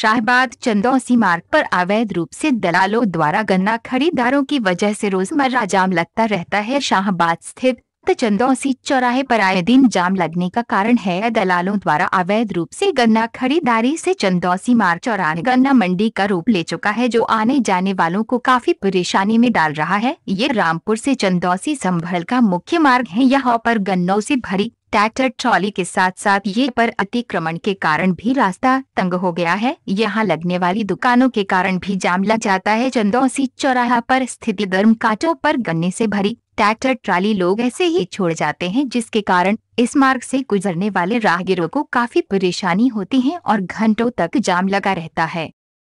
शाहबाद चंदौसी मार्ग पर अवैध रूप से दलालों द्वारा गन्ना खरीदारों की वजह से रोजमर्रा जाम लगता रहता है शाहबाद स्थित चंदौसी चौराहे पर आए दिन जाम लगने का कारण है दलालों द्वारा अवैध रूप से गन्ना खरीदारी से चंदौसी मार्ग चौराहे गन्ना मंडी का रूप ले चुका है जो आने जाने वालों को काफी परेशानी में डाल रहा है ये रामपुर से चंदौसी संभल का मुख्य मार्ग है यहाँ पर गन्नों से भरी ट्रैक्टर ट्रॉली के साथ साथ ये पर अतिक्रमण के कारण भी रास्ता तंग हो गया है यहाँ लगने वाली दुकानों के कारण भी जाम लग जाता है चंदौसी चौराहा पर स्थित गर्म काटो पर गन्ने से भरी ट्रैक्टर ट्रॉली लोग ऐसे ही छोड़ जाते हैं जिसके कारण इस मार्ग से गुजरने वाले राहगीरों को काफी परेशानी होती है और घंटों तक जाम लगा रहता है